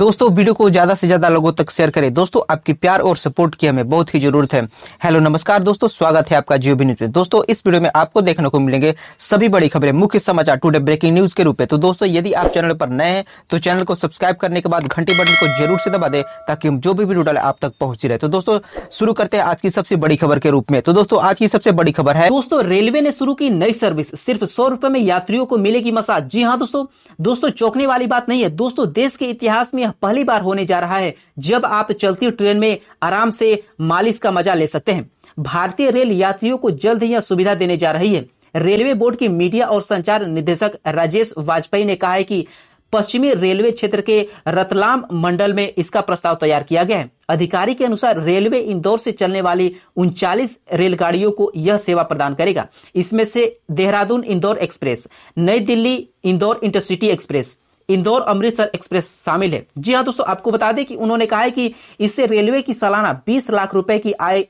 दोस्तों वीडियो को ज्यादा से ज्यादा लोगों तक शेयर करें दोस्तों आपकी प्यार और सपोर्ट की हमें बहुत ही जरूरत है हेलो नमस्कार दोस्तों स्वागत है आपका जियो न्यूज में दोस्तों इस वीडियो में आपको देखने को मिलेंगे सभी बड़ी खबरें मुख्य समाचार टुडे ब्रेकिंग न्यूज के रूप में तो दोस्तों यदि आप चैनल पर नए हैं तो चैनल को सब्सक्राइब करने के बाद घंटी बटन को जरूर से दबा दे ताकि हम जो भी वीडियो डाले आप तक पहुंची रहे तो दोस्तों शुरू करते हैं आज की सबसे बड़ी खबर के रूप में तो दोस्तों आज की सबसे बड़ी खबर है दोस्तों रेलवे ने शुरू की नई सर्विस सिर्फ सौ रुपए में यात्रियों को मिलेगी मसाज जी हाँ दोस्तों दोस्तों चौकने वाली बात नहीं है दोस्तों देश के इतिहास में में पहली बार होने जा रहा है जब आप चलती ट्रेन में आराम से मालिश का मजा ले सकते हैं भारतीय रेल यात्रियों को जल्द यह सुविधा देने जा रही है रेलवे बोर्ड की मीडिया और संचार निदेशक राजेश वाजपेयी ने कहा है कि पश्चिमी रेलवे क्षेत्र के रतलाम मंडल में इसका प्रस्ताव तैयार किया गया है अधिकारी के अनुसार रेलवे इंदौर से चलने वाली उनचालीस रेलगाड़ियों को यह सेवा प्रदान करेगा इसमें से Dehradun Indore express New Delhi Indore intercity express Indore Amritsar express शामिल है जी हाँ दोस्तों आपको बता दें कि उन्होंने कहा है कि इससे रेलवे की सालाना 20 लाख रुपए की आय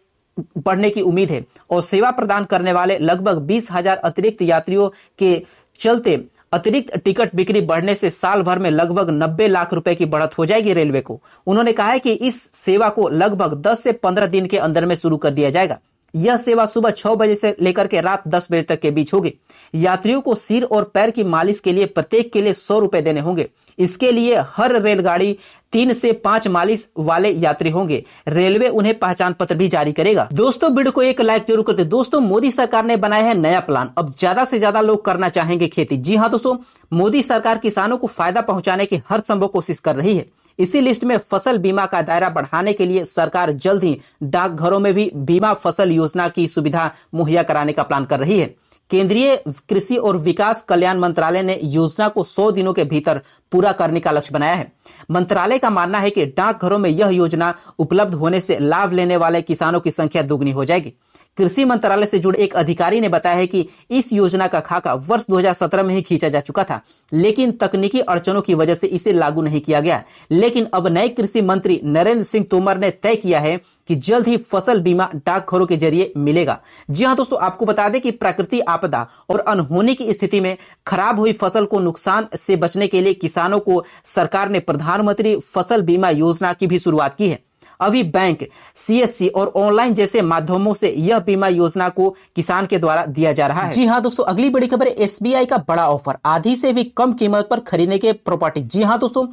बढ़ने की उम्मीद है और सेवा प्रदान करने वाले लगभग बीस हजार अतिरिक्त यात्रियों के चलते अतिरिक्त टिकट बिक्री बढ़ने से साल भर में लगभग 90 लाख रुपए की बढ़त हो जाएगी रेलवे को उन्होंने कहा है कि इस सेवा को लगभग 10 से 15 दिन के अंदर में शुरू कर दिया जाएगा यह सेवा सुबह छह बजे से लेकर के रात दस बजे तक के बीच होगी यात्रियों को सिर और पैर की मालिश के लिए प्रत्येक के लिए सौ रुपए देने होंगे इसके लिए हर रेलगाड़ी तीन से पांच मालिश वाले यात्री होंगे रेलवे उन्हें पहचान पत्र भी जारी करेगा दोस्तों वीडियो को एक लाइक जरूर करते दोस्तों मोदी सरकार ने बनाया है नया प्लान अब ज्यादा से ज्यादा लोग करना चाहेंगे खेती जी हाँ दोस्तों मोदी सरकार किसानों को फायदा पहुंचाने की हर संभव कोशिश कर रही है इसी लिस्ट में फसल बीमा का दायरा बढ़ाने के लिए सरकार जल्द ही डाकघरों में भी बीमा फसल योजना की सुविधा मुहैया कराने का प्लान कर रही है केंद्रीय कृषि और विकास कल्याण मंत्रालय ने योजना को 100 दिनों के भीतर पूरा करने का लक्ष्य बनाया है मंत्रालय का मानना है कि डाकघरों में यह योजना उपलब्ध होने से लाभ लेने वाले किसानों की संख्या दोगुनी हो जाएगी कृषि मंत्रालय से जुड़े एक अधिकारी ने बताया है कि इस योजना का खाका वर्ष 2017 में ही खींचा जा चुका था लेकिन तकनीकी अड़चनों की वजह से इसे लागू नहीं किया गया लेकिन अब नए कृषि मंत्री नरेंद्र सिंह तोमर ने तय किया है कि जल्द ही फसल बीमा डाकघरों के जरिए मिलेगा जी हाँ दोस्तों आपको बता दें कि प्राकृतिक आपदा और अनहोनी की स्थिति में खराब हुई फसल को नुकसान से बचने के लिए किसानों को सरकार ने प्रधानमंत्री फसल बीमा योजना की भी शुरुआत की है अभी बैंक सीएससी और ऑनलाइन जैसे माध्यमों से यह बीमा योजना को किसान के द्वारा दिया जा रहा है जी हाँ दोस्तों अगली बड़ी खबर एस का बड़ा ऑफर आधी से भी कम कीमत पर खरीदने के प्रॉपर्टी जी हाँ दोस्तों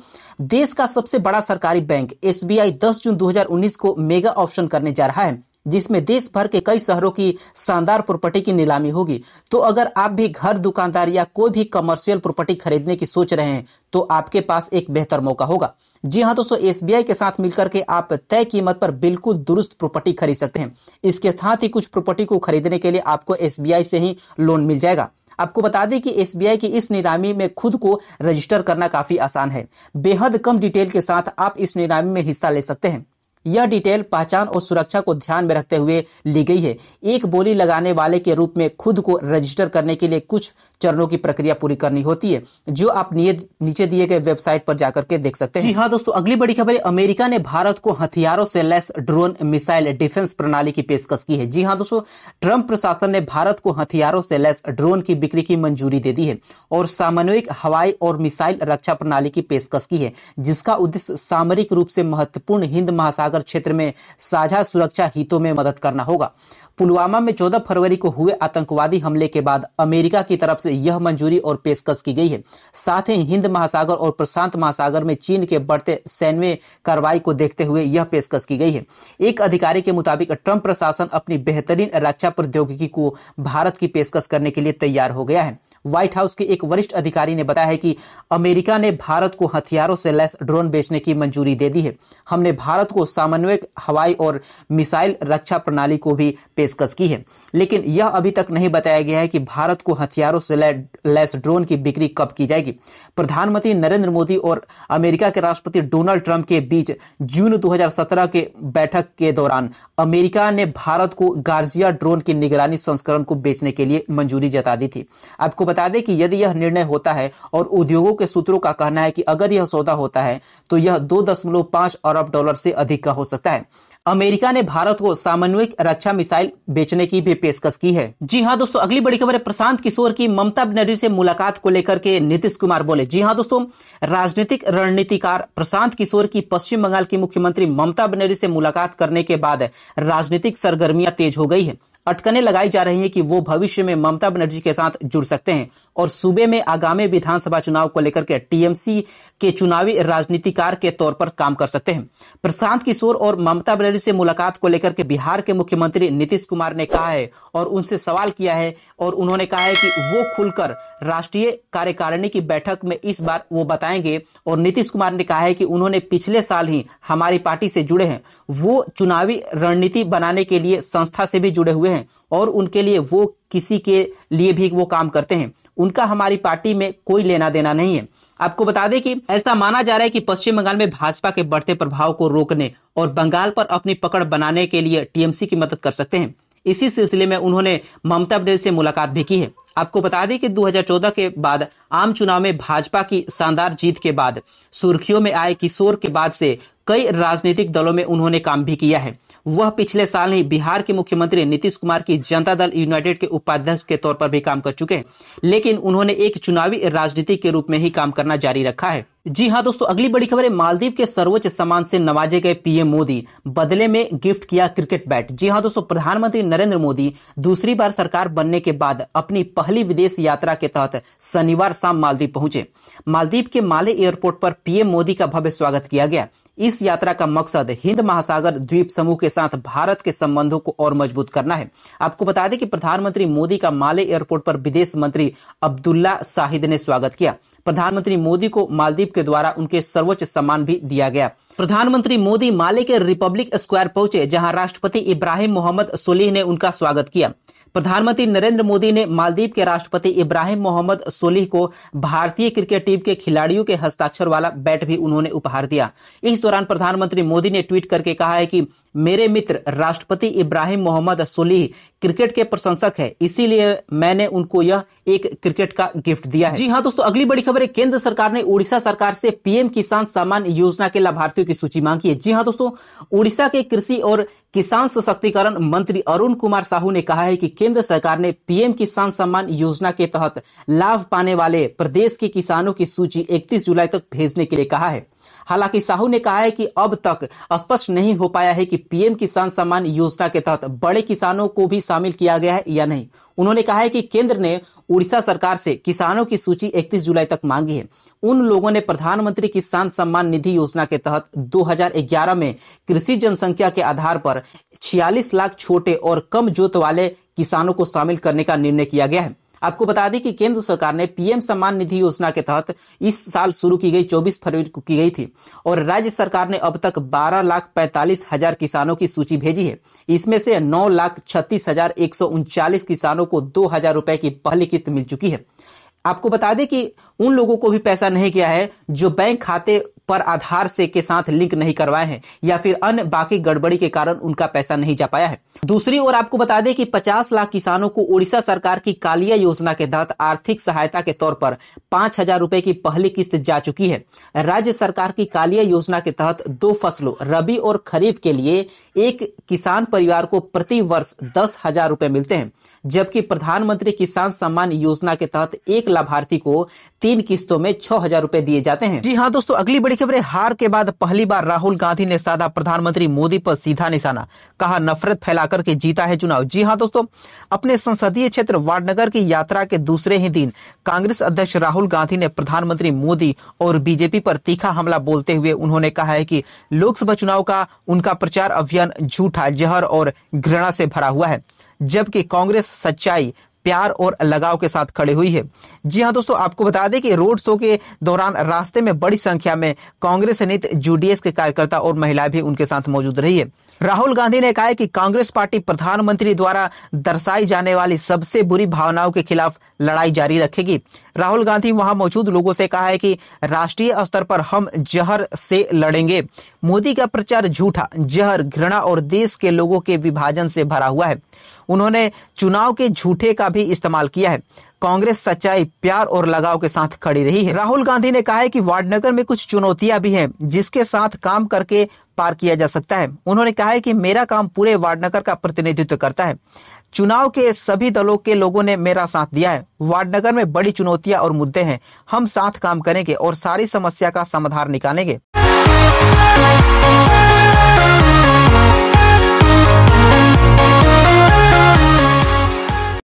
देश का सबसे बड़ा सरकारी बैंक एस बी जून 2019 को मेगा ऑप्शन करने जा रहा है जिसमें देश भर के कई शहरों की शानदार प्रॉपर्टी की नीलामी होगी तो अगर आप भी घर दुकानदार या कोई भी कमर्शियल प्रॉपर्टी खरीदने की सोच रहे हैं तो आपके पास एक बेहतर मौका होगा जी हाँ दोस्तों एस के साथ मिलकर के आप तय कीमत पर बिल्कुल दुरुस्त प्रॉपर्टी खरीद सकते हैं इसके साथ ही कुछ प्रॉपर्टी को खरीदने के लिए आपको एस से ही लोन मिल जाएगा आपको बता दें कि एस की इस नीलामी में खुद को रजिस्टर करना काफी आसान है बेहद कम डिटेल के साथ आप इस नीलामी में हिस्सा ले सकते हैं यह डिटेल पहचान और सुरक्षा को ध्यान में रखते हुए ली गई है एक बोली लगाने वाले के रूप में खुद को रजिस्टर करने के लिए कुछ चरणों की प्रक्रिया पूरी करनी होती है जो आप नीचे दिए गए वेबसाइट पर जाकर के देख सकते हैं जी हाँ दोस्तों अगली बड़ी खबर है अमेरिका ने भारत को हथियारों से लैस ड्रोन मिसाइल डिफेंस प्रणाली की पेशकश की है जी हाँ दोस्तों ट्रंप प्रशासन ने भारत को हथियारों से लैस ड्रोन की बिक्री की मंजूरी दे दी है और सामन्विक हवाई और मिसाइल रक्षा प्रणाली की पेशकश की है जिसका उद्देश्य सामरिक रूप से महत्वपूर्ण हिंद महासागर सागर क्षेत्र में साझा सुरक्षा हितों में मदद करना होगा पुलवामा में 14 फरवरी को हुए आतंकवादी हमले के बाद अमेरिका की तरफ से यह मंजूरी और पेशकश की गई है साथ ही हिंद महासागर और प्रशांत महासागर में चीन के बढ़ते सैन्य कार्रवाई को देखते हुए यह पेशकश की गई है एक अधिकारी के मुताबिक ट्रंप प्रशासन अपनी बेहतरीन रक्षा प्रौद्योगिकी को भारत की पेशकश करने के लिए तैयार हो गया है व्हाइट हाउस के एक वरिष्ठ अधिकारी ने बताया है कि अमेरिका ने भारत को हथियारों से लैस ड्रोन बेचने की मंजूरी दे दी है हमने भारत को सामन्वय हवाई और मिसाइल रक्षा प्रणाली को भी पेशकश की है लेकिन यह अभी तक नहीं बताया गया है कि भारत को हथियारों से लैस ड्रोन की बिक्री कब की जाएगी प्रधानमंत्री नरेंद्र मोदी और अमेरिका के राष्ट्रपति डोनाल्ड ट्रंप के बीच जून 2017 के बैठक के दौरान अमेरिका ने भारत को गार्जिया ड्रोन की निगरानी संस्करण को बेचने के लिए मंजूरी जता दी थी आपको बता दें कि यदि यह निर्णय होता है और उद्योगों के सूत्रों का कहना है कि अगर यह सौदा होता है तो यह दो दशमलव पांच अरब डॉलर से अधिक का हो सकता है अमेरिका ने भारत को सामन्विक रक्षा मिसाइल बेचने की भी पेशकश की है जी हाँ दोस्तों अगली बड़ी खबर है प्रशांत किशोर की ममता बनर्जी से मुलाकात को लेकर के नीतीश कुमार बोले जी हाँ दोस्तों राजनीतिक रणनीतिकार प्रशांत किशोर की पश्चिम बंगाल की मुख्यमंत्री ममता बनर्जी से मुलाकात करने के बाद राजनीतिक सरगर्मियां तेज हो गई है अटकने लगाई जा रही है कि वो भविष्य में ममता बनर्जी के साथ जुड़ सकते हैं और सूबे में आगामी विधानसभा चुनाव को लेकर के टीएमसी के चुनावी राजनीतिकार के तौर पर काम कर सकते हैं प्रशांत किशोर और ममता बनर्जी से मुलाकात को लेकर के बिहार के मुख्यमंत्री नीतीश कुमार ने कहा है और उनसे सवाल किया है और उन्होंने कहा है कि वो खुलकर राष्ट्रीय कार्यकारिणी की बैठक में इस बार वो बताएंगे और नीतीश कुमार ने कहा है कि उन्होंने पिछले साल ही हमारी पार्टी से जुड़े हैं वो चुनावी रणनीति बनाने के लिए संस्था से भी जुड़े हुए हैं और उनके लिए वो किसी के लिए भी वो काम करते हैं उनका हमारी पार्टी में कोई लेना देना नहीं है आपको बता दें कि ऐसा माना जा रहा है कि पश्चिम बंगाल में भाजपा के बढ़ते प्रभाव को रोकने और बंगाल पर अपनी पकड़ बनाने के लिए टीएमसी की मदद कर सकते हैं इसी सिलसिले में उन्होंने ममता बनर्जी से मुलाकात भी की है आपको बता दें कि 2014 के बाद आम चुनाव में भाजपा की शानदार जीत के बाद सुर्खियों में आए किशोर के बाद से कई राजनीतिक दलों में उन्होंने काम भी किया है वह पिछले साल ही बिहार के मुख्यमंत्री नीतीश कुमार की जनता दल यूनाइटेड के उपाध्यक्ष के तौर पर भी काम कर चुके हैं लेकिन उन्होंने एक चुनावी राजनीति के रूप में ही काम करना जारी रखा है जी हाँ दोस्तों अगली बड़ी खबर है मालदीव के सर्वोच्च सम्मान से नवाजे गए पीएम मोदी बदले में गिफ्ट किया क्रिकेट बैट जी हाँ दोस्तों प्रधानमंत्री नरेंद्र मोदी दूसरी बार सरकार बनने के बाद अपनी पहली विदेश यात्रा के तहत शनिवार शाम मालदीव पहुंचे मालदीव के माले एयरपोर्ट पर पीएम मोदी का भव्य स्वागत किया गया इस यात्रा का मकसद हिंद महासागर द्वीप समूह के साथ भारत के संबंधों को और मजबूत करना है आपको बता दें कि प्रधानमंत्री मोदी का माले एयरपोर्ट पर विदेश मंत्री अब्दुल्ला साहिद ने स्वागत किया प्रधानमंत्री मोदी को मालदीव सचिव के द्वारा उनके सर्वोच्च सम्मान भी दिया गया प्रधानमंत्री मोदी माले के रिपब्लिक स्क्वायर पहुंचे जहां राष्ट्रपति इब्राहिम मोहम्मद सोलिह ने उनका स्वागत किया प्रधानमंत्री नरेंद्र मोदी ने मालदीव के राष्ट्रपति इब्राहिम मोहम्मद सोलिह को भारतीय क्रिकेट टीम के खिलाड़ियों के हस्ताक्षर वाला बैट भी उन्होंने उपहार दिया इस दौरान प्रधानमंत्री मोदी ने ट्वीट करके कहा है कि मेरे मित्र राष्ट्रपति इब्राहिम मोहम्मद सोलिह क्रिकेट के प्रशंसक है इसीलिए मैंने उनको यह एक क्रिकेट का गिफ्ट दिया है जी हाँ दोस्तों अगली बड़ी खबर है केंद्र सरकार ने उड़ीसा सरकार से पीएम किसान सम्मान योजना के लाभार्थियों की सूची मांगी है जी हाँ दोस्तों उड़ीसा के कृषि और किसान सशक्तिकरण मंत्री अरुण कुमार साहू ने कहा है कि केंद्र सरकार ने पीएम किसान सम्मान योजना के तहत लाभ पाने वाले प्रदेश के किसानों की सूची इकतीस जुलाई तक भेजने के लिए कहा है हालांकि साहू ने कहा है कि अब तक स्पष्ट नहीं हो पाया है कि पीएम किसान सम्मान योजना के तहत बड़े किसानों को भी शामिल किया गया है या नहीं उन्होंने कहा है कि केंद्र ने उड़ीसा सरकार से किसानों की सूची 31 जुलाई तक मांगी है उन लोगों ने प्रधानमंत्री किसान सम्मान निधि योजना के तहत 2011 में कृषि जनसंख्या के आधार पर 46 लाख छोटे और कम जोत वाले किसानों को शामिल करने का निर्णय किया गया है आपको बता दें कि केंद्र सरकार ने पीएम सम्मान निधि योजना के तहत इस साल शुरू की गई 24 फरवरी को की गई थी और राज्य सरकार ने अब तक बारह लाख पैंतालीस हजार किसानों की सूची भेजी है इसमें से नौ लाख छत्तीस हजार एक सौ उनचालीस किसानों को दो हजार रुपए की पहली किस्त मिल चुकी है आपको बता दें कि उन लोगों को भी पैसा नहीं गया है जो बैंक खाते पर आधार से के साथ लिंक नहीं करवाए हैं या फिर अन्य बाकी गड़बड़ी के कारण उनका पैसा नहीं जा पाया है दूसरी ओर आपको बता दें कि 50 लाख किसानों को ओडिशा सरकार की कालिया योजना के तहत आर्थिक सहायता के तौर पर पांच हजार रूपए की पहली किस्त जा चुकी है राज्य सरकार की कालिया योजना के तहत दो फसलों रबी और खरीफ के लिए एक किसान परिवार को प्रति वर्ष दस हजार रूपए मिलते हैं जबकि प्रधानमंत्री किसान सम्मान योजना के तहत एक लाभार्थी को तीन किस्तों में छह हजार रूपए दिए जाते हैं जी हाँ दोस्तों अगली बड़ी खबरें हार के बाद पहली बार राहुल गांधी ने साधा प्रधानमंत्री मोदी पर सीधा निशाना कहा नफरत फैलाकर के जीता है चुनाव जी हां दोस्तों अपने संसदीय क्षेत्र वाडनगर की यात्रा के दूसरे ही दिन कांग्रेस अध्यक्ष राहुल गांधी ने प्रधानमंत्री मोदी और बीजेपी पर तीखा हमला बोलते हुए उन्होंने कहा है कि लोकसभा चुनाव का उनका प्रचार अभियान झूठा जहर और घृणा से भरा हुआ है जबकि कांग्रेस सच्चाई प्यार और लगाव के साथ खड़े हुई है जी हाँ दोस्तों आपको बता दें कि रोड शो के दौरान रास्ते में बड़ी संख्या में कांग्रेस सहित यूडीएस के कार्यकर्ता और महिलाएं भी उनके साथ मौजूद रही है राहुल गांधी ने कहा है कि कांग्रेस पार्टी प्रधानमंत्री द्वारा दर्शाई जाने वाली सबसे बुरी भावनाओं के खिलाफ लड़ाई जारी रखेगी राहुल गांधी वहां मौजूद लोगों से कहा है कि राष्ट्रीय स्तर पर हम जहर से लड़ेंगे मोदी का प्रचार झूठा जहर घृणा और देश के लोगों के विभाजन से भरा हुआ है उन्होंने चुनाव के झूठे का भी इस्तेमाल किया है कांग्रेस सच्चाई प्यार और लगाव के साथ खड़ी रही है राहुल गांधी ने कहा है कि वार्डनगर में कुछ चुनौतियां भी हैं जिसके साथ काम करके पार किया जा सकता है उन्होंने कहा है कि मेरा काम पूरे वार्डनगर का प्रतिनिधित्व करता है चुनाव के सभी दलों के लोगों ने मेरा साथ दिया है वार्डनगर में बड़ी चुनौतियां और मुद्दे हैं हम साथ काम करेंगे और सारी समस्या का समाधान निकालेंगे